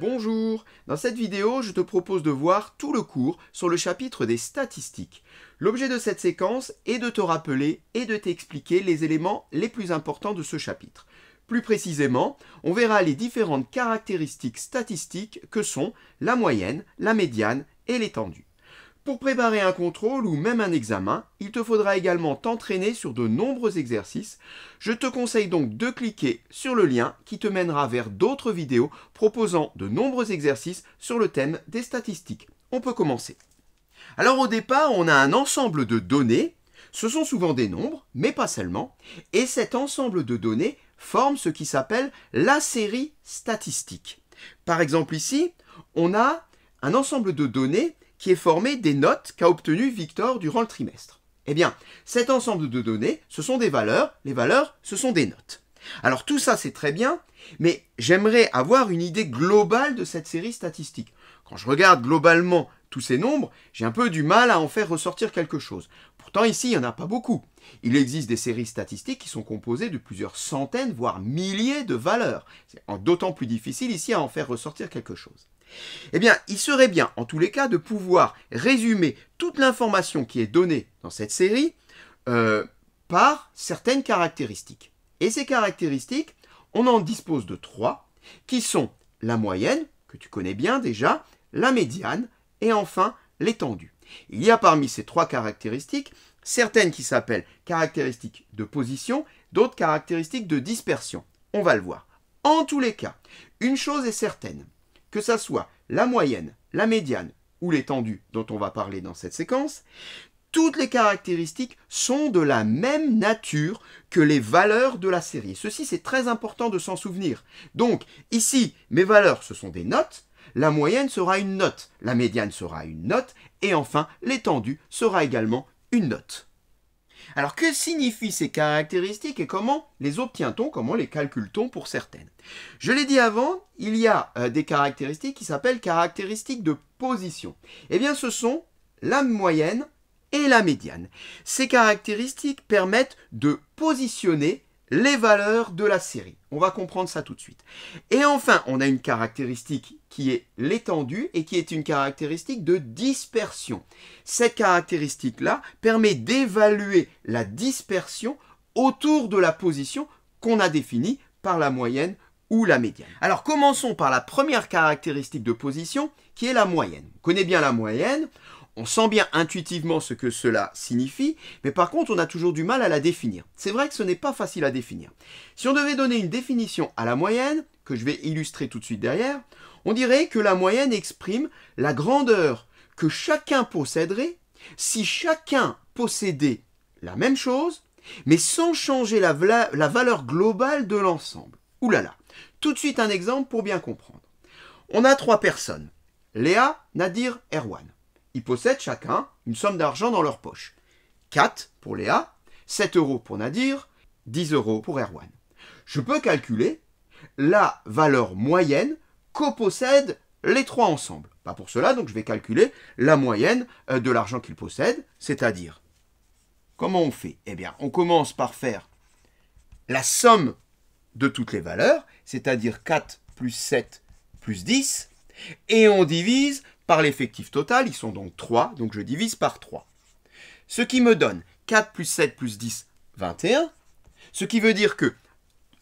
Bonjour Dans cette vidéo, je te propose de voir tout le cours sur le chapitre des statistiques. L'objet de cette séquence est de te rappeler et de t'expliquer les éléments les plus importants de ce chapitre. Plus précisément, on verra les différentes caractéristiques statistiques que sont la moyenne, la médiane et l'étendue. Pour préparer un contrôle ou même un examen, il te faudra également t'entraîner sur de nombreux exercices. Je te conseille donc de cliquer sur le lien qui te mènera vers d'autres vidéos proposant de nombreux exercices sur le thème des statistiques. On peut commencer. Alors au départ, on a un ensemble de données. Ce sont souvent des nombres, mais pas seulement. Et cet ensemble de données forme ce qui s'appelle la série statistique. Par exemple ici, on a un ensemble de données qui est formé des notes qu'a obtenues Victor durant le trimestre. Eh bien, cet ensemble de données, ce sont des valeurs, les valeurs, ce sont des notes. Alors tout ça, c'est très bien, mais j'aimerais avoir une idée globale de cette série statistique. Quand je regarde globalement tous ces nombres, j'ai un peu du mal à en faire ressortir quelque chose. Pourtant, ici, il n'y en a pas beaucoup. Il existe des séries statistiques qui sont composées de plusieurs centaines, voire milliers de valeurs. C'est d'autant plus difficile ici à en faire ressortir quelque chose. Eh bien, il serait bien, en tous les cas, de pouvoir résumer toute l'information qui est donnée dans cette série euh, par certaines caractéristiques. Et ces caractéristiques, on en dispose de trois, qui sont la moyenne, que tu connais bien déjà, la médiane, et enfin l'étendue. Il y a parmi ces trois caractéristiques certaines qui s'appellent caractéristiques de position, d'autres caractéristiques de dispersion. On va le voir. En tous les cas, une chose est certaine, que ça soit la moyenne, la médiane ou l'étendue dont on va parler dans cette séquence, toutes les caractéristiques sont de la même nature que les valeurs de la série. Ceci, c'est très important de s'en souvenir. Donc, ici, mes valeurs, ce sont des notes, la moyenne sera une note, la médiane sera une note, et enfin, l'étendue sera également une note. Alors que signifient ces caractéristiques et comment les obtient-on, comment les calcule-t-on pour certaines Je l'ai dit avant, il y a euh, des caractéristiques qui s'appellent caractéristiques de position. Eh bien ce sont la moyenne et la médiane. Ces caractéristiques permettent de positionner les valeurs de la série. On va comprendre ça tout de suite. Et enfin, on a une caractéristique qui est l'étendue et qui est une caractéristique de dispersion. Cette caractéristique-là permet d'évaluer la dispersion autour de la position qu'on a définie par la moyenne ou la médiane. Alors commençons par la première caractéristique de position qui est la moyenne. On connaît bien la moyenne, on sent bien intuitivement ce que cela signifie, mais par contre on a toujours du mal à la définir. C'est vrai que ce n'est pas facile à définir. Si on devait donner une définition à la moyenne, que je vais illustrer tout de suite derrière, on dirait que la moyenne exprime la grandeur que chacun posséderait si chacun possédait la même chose, mais sans changer la, valeur globale de l'ensemble. Ouh là là Tout de suite un exemple pour bien comprendre. On a trois personnes. Léa, Nadir, Erwan ils possèdent chacun une somme d'argent dans leur poche. 4 pour Léa, 7 euros pour Nadir, 10 euros pour Erwan. Je peux calculer la valeur moyenne que possèdent les trois ensemble. Pas pour cela, donc je vais calculer la moyenne euh, de l'argent qu'ils possèdent, c'est-à-dire comment on fait Eh bien, on commence par faire la somme de toutes les valeurs, c'est-à-dire 4 plus 7 plus 10, et on divise par l'effectif total, ils sont donc 3, donc je divise par 3. Ce qui me donne 4 plus 7 plus 10, 21. Ce qui veut dire que,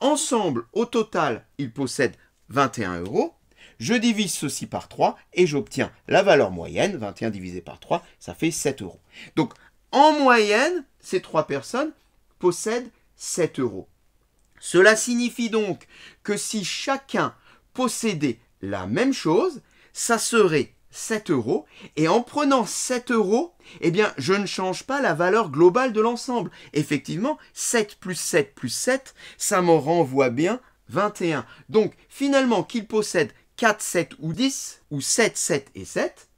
ensemble, au total, ils possèdent 21 euros. Je divise ceci par 3 et j'obtiens la valeur moyenne. 21 divisé par 3, ça fait 7 euros. Donc, en moyenne, ces trois personnes possèdent 7 euros. Cela signifie donc que si chacun possédait la même chose, ça serait 7 euros. Et en prenant 7 euros, eh bien, je ne change pas la valeur globale de l'ensemble. Effectivement, 7 plus 7 plus 7, ça m'en renvoie bien 21. Donc, finalement, qu'il possède 4, 7 ou 10, ou 7, 7 et 7,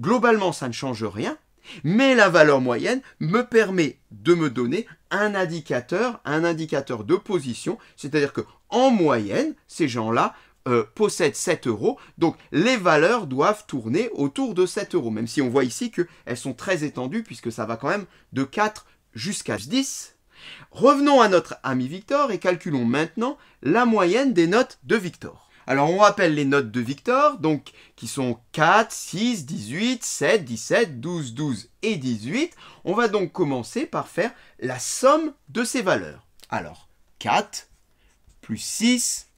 globalement, ça ne change rien. Mais la valeur moyenne me permet de me donner un indicateur, un indicateur de position, c'est-à-dire que en moyenne, ces gens-là euh, possède 7 euros, donc les valeurs doivent tourner autour de 7 euros, même si on voit ici qu'elles sont très étendues, puisque ça va quand même de 4 jusqu'à 10. Revenons à notre ami Victor et calculons maintenant la moyenne des notes de Victor. Alors on rappelle les notes de Victor, donc qui sont 4, 6, 18, 7, 17, 12, 12 et 18. On va donc commencer par faire la somme de ces valeurs. Alors 4 plus 6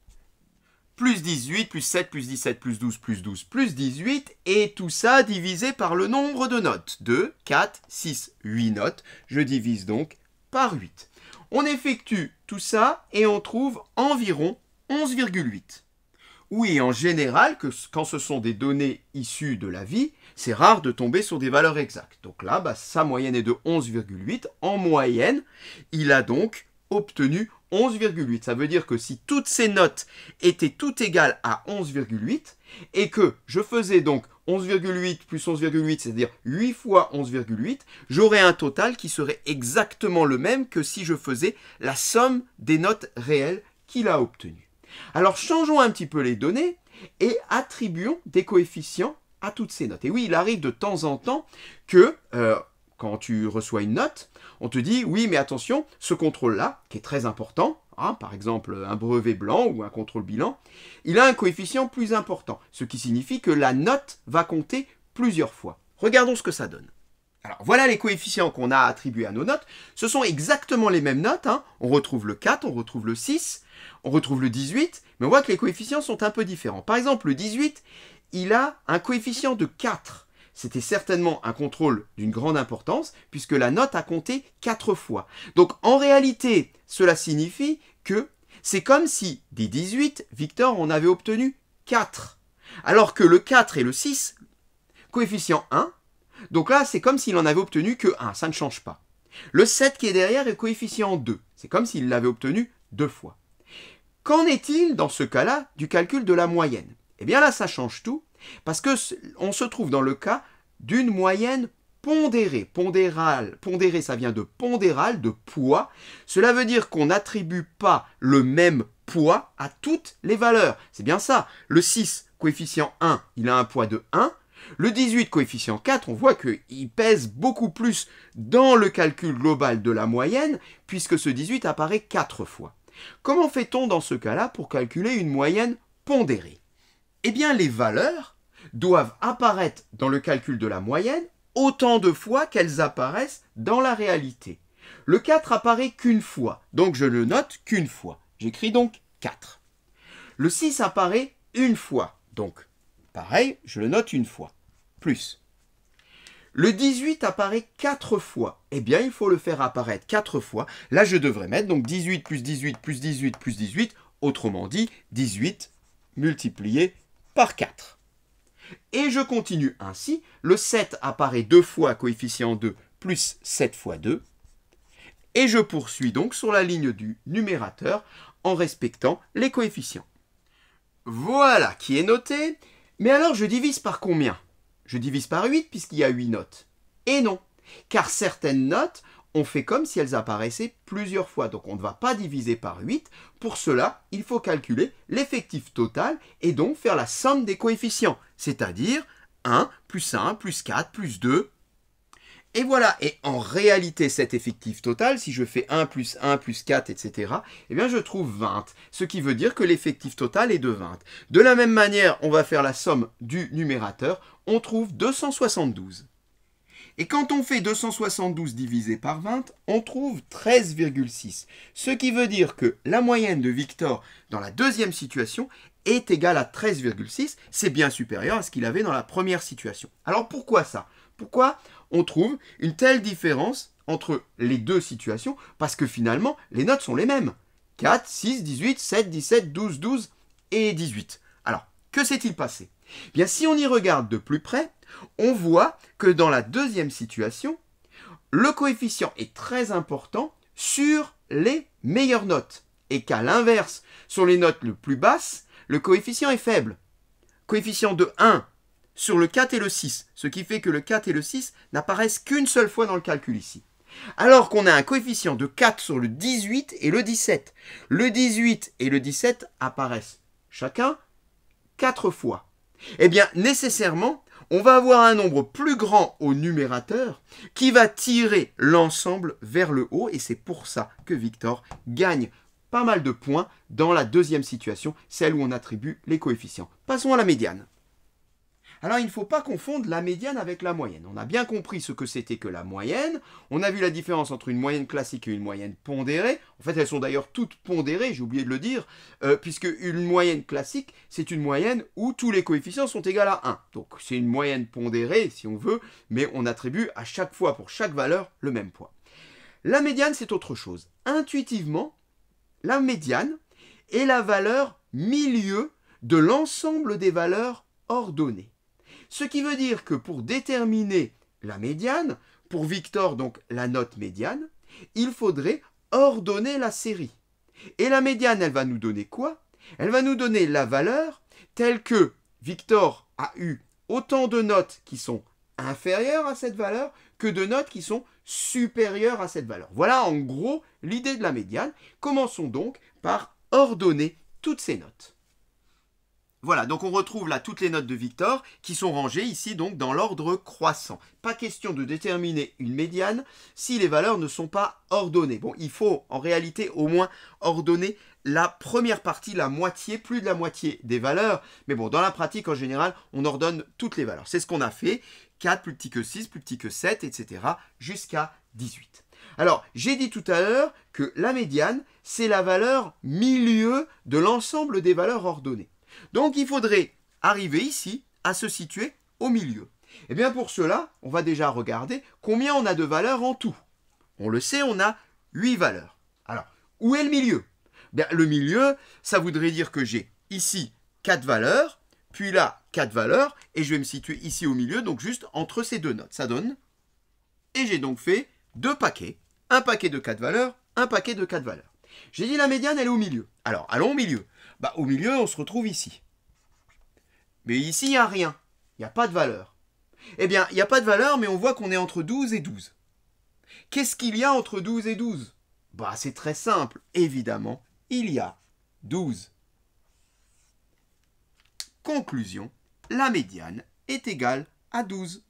plus 18, plus 7, plus 17, plus 12, plus 12, plus 18, et tout ça divisé par le nombre de notes. 2, 4, 6, 8 notes. Je divise donc par 8. On effectue tout ça et on trouve environ 11,8. Oui, en général, que, quand ce sont des données issues de la vie, c'est rare de tomber sur des valeurs exactes. Donc là, bah, sa moyenne est de 11,8. En moyenne, il a donc obtenu 11,8. Ça veut dire que si toutes ces notes étaient toutes égales à 11,8 et que je faisais donc 11,8 plus 11,8, c'est-à-dire 8 fois 11,8, j'aurais un total qui serait exactement le même que si je faisais la somme des notes réelles qu'il a obtenues. Alors changeons un petit peu les données et attribuons des coefficients à toutes ces notes. Et oui, il arrive de temps en temps que euh, quand tu reçois une note, on te dit oui, mais attention, ce contrôle-là, qui est très important, hein, par exemple un brevet blanc ou un contrôle bilan, il a un coefficient plus important, ce qui signifie que la note va compter plusieurs fois. Regardons ce que ça donne. Alors voilà les coefficients qu'on a attribués à nos notes. Ce sont exactement les mêmes notes. Hein. On retrouve le 4, on retrouve le 6, on retrouve le 18, mais on voit que les coefficients sont un peu différents. Par exemple, le 18, il a un coefficient de 4 c'était certainement un contrôle d'une grande importance, puisque la note a compté 4 fois. Donc en réalité, cela signifie que c'est comme si des 18, Victor en avait obtenu 4. Alors que le 4 et le 6, coefficient 1, donc là c'est comme s'il en avait obtenu que 1, ça ne change pas. Le 7 qui est derrière est coefficient 2, c'est comme s'il l'avait obtenu 2 fois. Qu'en est-il dans ce cas-là du calcul de la moyenne Eh bien là ça change tout, parce que on se trouve dans le cas d'une moyenne pondérée. Pondérale, pondérée, ça vient de pondéral, de poids. Cela veut dire qu'on n'attribue pas le même poids à toutes les valeurs. C'est bien ça. Le 6, coefficient 1, il a un poids de 1. Le 18, coefficient 4, on voit qu'il pèse beaucoup plus dans le calcul global de la moyenne, puisque ce 18 apparaît 4 fois. Comment fait-on dans ce cas-là pour calculer une moyenne pondérée eh bien les valeurs doivent apparaître dans le calcul de la moyenne autant de fois qu'elles apparaissent dans la réalité. Le 4 apparaît qu'une fois, donc je le note qu'une fois. J'écris donc 4. Le 6 apparaît une fois, donc pareil, je le note une fois. Plus. Le 18 apparaît 4 fois. Eh bien, il faut le faire apparaître 4 fois. Là, je devrais mettre donc 18 plus 18 plus 18 plus 18, autrement dit 18 multiplié par 4. Et je continue ainsi. Le 7 apparaît deux fois coefficient 2 plus 7 fois 2. Et je poursuis donc sur la ligne du numérateur en respectant les coefficients. Voilà qui est noté. Mais alors je divise par combien Je divise par 8 puisqu'il y a 8 notes. Et non, car certaines notes on fait comme si elles apparaissaient plusieurs fois. Donc on ne va pas diviser par 8. Pour cela, il faut calculer l'effectif total et donc faire la somme des coefficients, c'est-à-dire 1 plus 1 plus 4 plus 2. Et voilà, et en réalité cet effectif total, si je fais 1 plus 1 plus 4, etc., eh bien je trouve 20, ce qui veut dire que l'effectif total est de 20. De la même manière, on va faire la somme du numérateur, on trouve 272. Et quand on fait 272 divisé par 20, on trouve 13,6. Ce qui veut dire que la moyenne de Victor dans la deuxième situation est égale à 13,6. C'est bien supérieur à ce qu'il avait dans la première situation. Alors pourquoi ça Pourquoi on trouve une telle différence entre les deux situations Parce que finalement, les notes sont les mêmes. 4, 6, 18, 7, 17, 12, 12 et 18. Alors, que s'est-il passé eh si on y regarde de plus près, on voit que dans la deuxième situation, le coefficient est très important sur les meilleures notes, et qu'à l'inverse, sur les notes les plus basses, le coefficient est faible. Coefficient de 1 sur le 4 et le 6, ce qui fait que le 4 et le 6 n'apparaissent qu'une seule fois dans le calcul ici. Alors qu'on a un coefficient de 4 sur le 18 et le 17. Le 18 et le 17 apparaissent chacun 4 fois eh bien nécessairement, on va avoir un nombre plus grand au numérateur qui va tirer l'ensemble vers le haut et c'est pour ça que Victor gagne pas mal de points dans la deuxième situation, celle où on attribue les coefficients. Passons à la médiane. Alors il ne faut pas confondre la médiane avec la moyenne. On a bien compris ce que c'était que la moyenne. On a vu la différence entre une moyenne classique et une moyenne pondérée. En fait, elles sont d'ailleurs toutes pondérées, j'ai oublié de le dire, euh, puisque une moyenne classique, c'est une moyenne où tous les coefficients sont égaux à 1. Donc c'est une moyenne pondérée, si on veut, mais on attribue à chaque fois, pour chaque valeur, le même poids. La médiane, c'est autre chose. Intuitivement, la médiane est la valeur milieu de l'ensemble des valeurs ordonnées. Ce qui veut dire que pour déterminer la médiane, pour Victor donc la note médiane, il faudrait ordonner la série. Et la médiane, elle va nous donner quoi Elle va nous donner la valeur telle que Victor a eu autant de notes qui sont inférieures à cette valeur que de notes qui sont supérieures à cette valeur. Voilà en gros l'idée de la médiane. Commençons donc par ordonner toutes ces notes. Voilà, donc on retrouve là toutes les notes de Victor qui sont rangées ici donc dans l'ordre croissant. Pas question de déterminer une médiane si les valeurs ne sont pas ordonnées. Bon, il faut en réalité au moins ordonner la première partie, la moitié, plus de la moitié des valeurs. Mais bon, dans la pratique en général, on ordonne toutes les valeurs. C'est ce qu'on a fait. 4 plus petit que 6, plus petit que 7, etc. jusqu'à 18. Alors, j'ai dit tout à l'heure que la médiane, c'est la valeur milieu de l'ensemble des valeurs ordonnées. Donc il faudrait arriver ici à se situer au milieu. Et eh bien pour cela, on va déjà regarder combien on a de valeurs en tout. On le sait, on a 8 valeurs. Alors, où est le milieu Le milieu, ça voudrait dire que j'ai ici 4 valeurs, puis là 4 valeurs, et je vais me situer ici au milieu, donc juste entre ces deux notes. Ça donne. Et j'ai donc fait deux paquets, un paquet de 4 valeurs, un paquet de 4 valeurs. J'ai dit la médiane, elle est au milieu. Alors, allons au milieu. Bah, au milieu, on se retrouve ici. Mais ici, il n'y a rien. Il n'y a pas de valeur. Eh bien, il n'y a pas de valeur, mais on voit qu'on est entre 12 et 12. Qu'est-ce qu'il y a entre 12 et 12 Bah, c'est très simple, évidemment. Il y a 12. Conclusion, la médiane est égale à 12.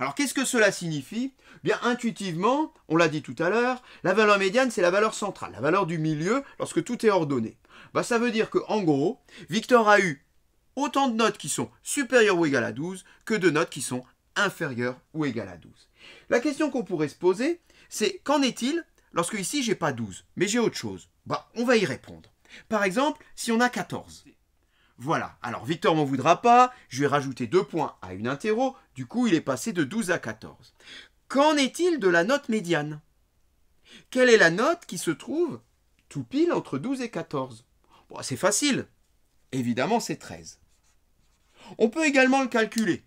Alors qu'est-ce que cela signifie Bien intuitivement, on l'a dit tout à l'heure, la valeur médiane c'est la valeur centrale, la valeur du milieu lorsque tout est ordonné. Bah, ça veut dire que en gros, Victor a eu autant de notes qui sont supérieures ou égales à 12 que de notes qui sont inférieures ou égales à 12. La question qu'on pourrait se poser, c'est qu'en est-il lorsque ici j'ai pas 12, mais j'ai autre chose Bah, on va y répondre. Par exemple, si on a 14. Voilà. Alors Victor m'en voudra pas, je vais rajouter rajouté points à une interro, du coup il est passé de 12 à 14. Qu'en est-il de la note médiane Quelle est la note qui se trouve tout pile entre 12 et 14 C'est facile. Évidemment, c'est 13. On peut également le calculer.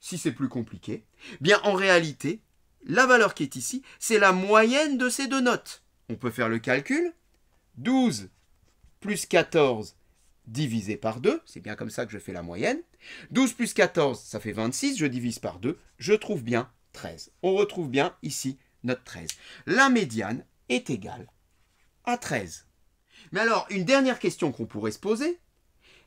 Si c'est plus compliqué, bien en réalité, la valeur qui est ici, c'est la moyenne de ces deux notes. On peut faire le calcul. 12 plus 14, divisé par 2, c'est bien comme ça que je fais la moyenne. 12 plus 14, ça fait 26, je divise par 2, je trouve bien 13. On retrouve bien ici notre 13. La médiane est égale à 13. Mais alors, une dernière question qu'on pourrait se poser,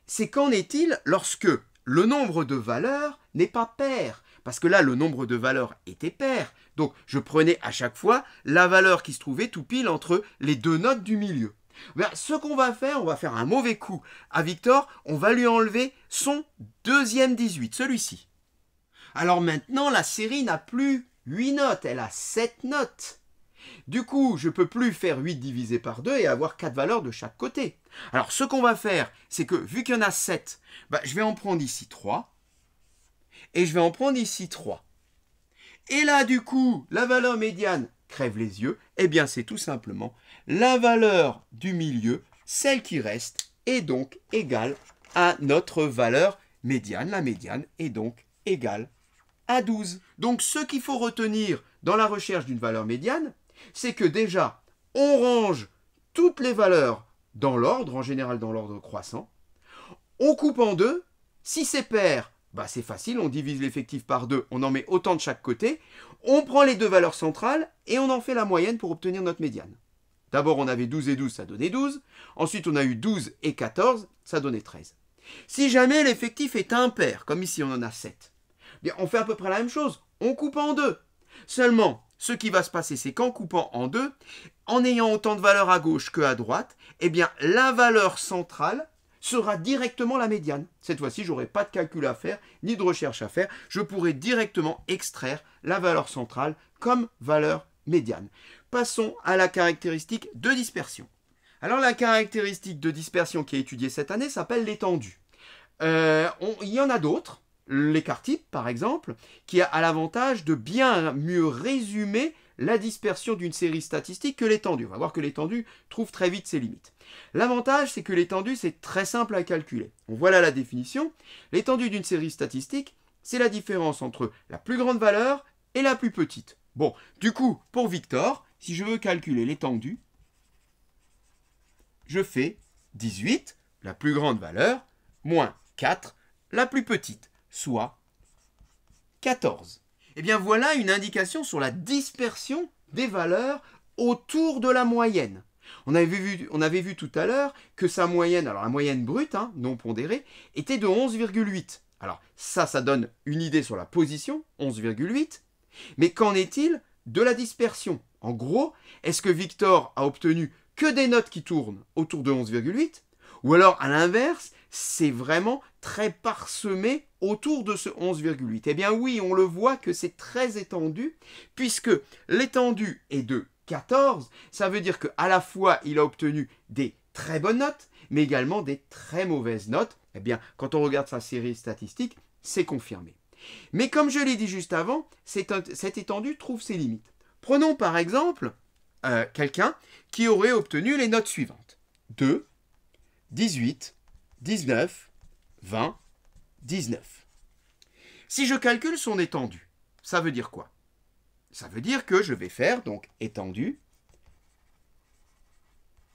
c'est qu'en est-il lorsque le nombre de valeurs n'est pas pair Parce que là, le nombre de valeurs était pair. Donc, je prenais à chaque fois la valeur qui se trouvait tout pile entre les deux notes du milieu. Ben, ce qu'on va faire, on va faire un mauvais coup à Victor, on va lui enlever son deuxième 18, celui-ci. Alors maintenant, la série n'a plus 8 notes, elle a 7 notes. Du coup, je ne peux plus faire 8 divisé par 2 et avoir 4 valeurs de chaque côté. Alors ce qu'on va faire, c'est que vu qu'il y en a 7, ben, je vais en prendre ici 3 et je vais en prendre ici 3. Et là, du coup, la valeur médiane crève les yeux eh bien, c'est tout simplement la valeur du milieu, celle qui reste, est donc égale à notre valeur médiane. La médiane est donc égale à 12. Donc, ce qu'il faut retenir dans la recherche d'une valeur médiane, c'est que déjà, on range toutes les valeurs dans l'ordre, en général dans l'ordre croissant. On coupe en deux. Si c'est pair, bah, c'est facile, on divise l'effectif par deux, on en met autant de chaque côté, on prend les deux valeurs centrales et on en fait la moyenne pour obtenir notre médiane. D'abord on avait 12 et 12, ça donnait 12, ensuite on a eu 12 et 14, ça donnait 13. Si jamais l'effectif est impair, comme ici on en a 7, eh bien on fait à peu près la même chose, on coupe en deux. Seulement, ce qui va se passer, c'est qu'en coupant en deux, en ayant autant de valeurs à gauche que à droite, eh bien la valeur centrale sera directement la médiane. Cette fois-ci, je n'aurai pas de calcul à faire, ni de recherche à faire. Je pourrai directement extraire la valeur centrale comme valeur médiane. Passons à la caractéristique de dispersion. Alors la caractéristique de dispersion qui est étudiée cette année s'appelle l'étendue. Euh, il y en a d'autres, l'écart type par exemple, qui a l'avantage de bien mieux résumer la dispersion d'une série statistique que l'étendue. On va voir que l'étendue trouve très vite ses limites. L'avantage, c'est que l'étendue, c'est très simple à calculer. voilà la définition. L'étendue d'une série statistique, c'est la différence entre la plus grande valeur et la plus petite. Bon, du coup, pour Victor, si je veux calculer l'étendue, je fais 18, la plus grande valeur, moins 4, la plus petite, soit 14. Eh bien voilà une indication sur la dispersion des valeurs autour de la moyenne. On avait vu, on avait vu tout à l'heure que sa moyenne, alors la moyenne brute, hein, non pondérée, était de 11,8. Alors ça, ça donne une idée sur la position, 11,8. Mais qu'en est-il de la dispersion En gros, est-ce que Victor a obtenu que des notes qui tournent autour de 11,8 ou alors, à l'inverse, c'est vraiment très parsemé autour de ce 11,8. Eh bien oui, on le voit que c'est très étendu, puisque l'étendue est de 14, ça veut dire qu'à la fois il a obtenu des très bonnes notes, mais également des très mauvaises notes. Eh bien, quand on regarde sa série statistique, c'est confirmé. Mais comme je l'ai dit juste avant, cette étendue trouve ses limites. Prenons par exemple euh, quelqu'un qui aurait obtenu les notes suivantes. 2, 18, 19, 20, 19. Si je calcule son étendue, ça veut dire quoi Ça veut dire que je vais faire donc étendue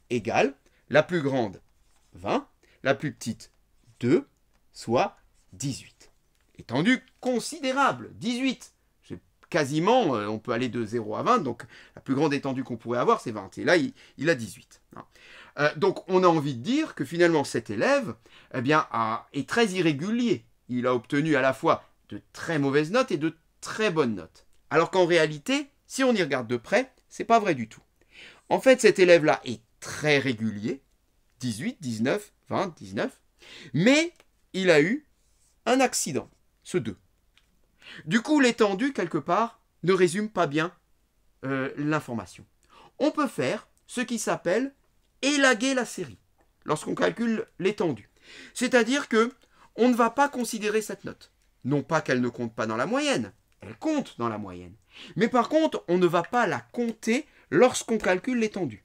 égale la plus grande 20, la plus petite 2, soit 18. Étendue considérable, 18. Quasiment, euh, on peut aller de 0 à 20, donc la plus grande étendue qu'on pourrait avoir, c'est 20. Et là, il, a 18. Euh, donc on a envie de dire que finalement cet élève eh est très irrégulier. Il a obtenu à la fois de très mauvaises notes et de très bonnes notes. Alors qu'en réalité, si on y regarde de près, c'est pas vrai du tout. En fait, cet élève-là est très régulier, 18, 19, 20, 19, mais il a eu un accident, ce 2. Du coup, l'étendue, quelque part, ne résume pas bien euh, l'information. On peut faire ce qui s'appelle élaguer la série lorsqu'on calcule l'étendue. C'est-à-dire que on ne va pas considérer cette note. Non pas qu'elle ne compte pas dans la moyenne, elle compte dans la moyenne. Mais par contre, on ne va pas la compter lorsqu'on calcule l'étendue.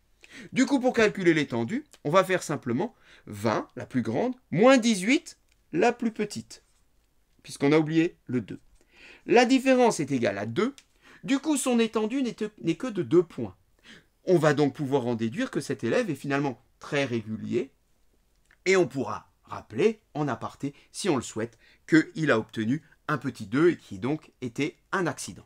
Du coup, pour calculer l'étendue, on va faire simplement 20, la plus grande, moins 18, la plus petite, puisqu'on a oublié le 2. La différence est égale à 2, du coup son étendue n'est que de 2 points. On va donc pouvoir en déduire que cet élève est finalement très régulier et on pourra rappeler en aparté, si on le souhaite, qu'il a obtenu un petit 2 et qui donc était un accident.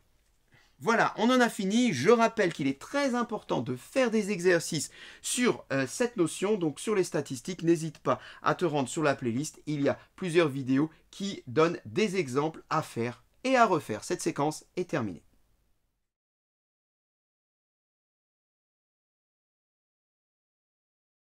Voilà, on en a fini. Je rappelle qu'il est très important de faire des exercices sur euh, cette notion, donc sur les statistiques. N'hésite pas à te rendre sur la playlist. Il y a plusieurs vidéos qui donnent des exemples à faire et à refaire. Cette séquence est terminée.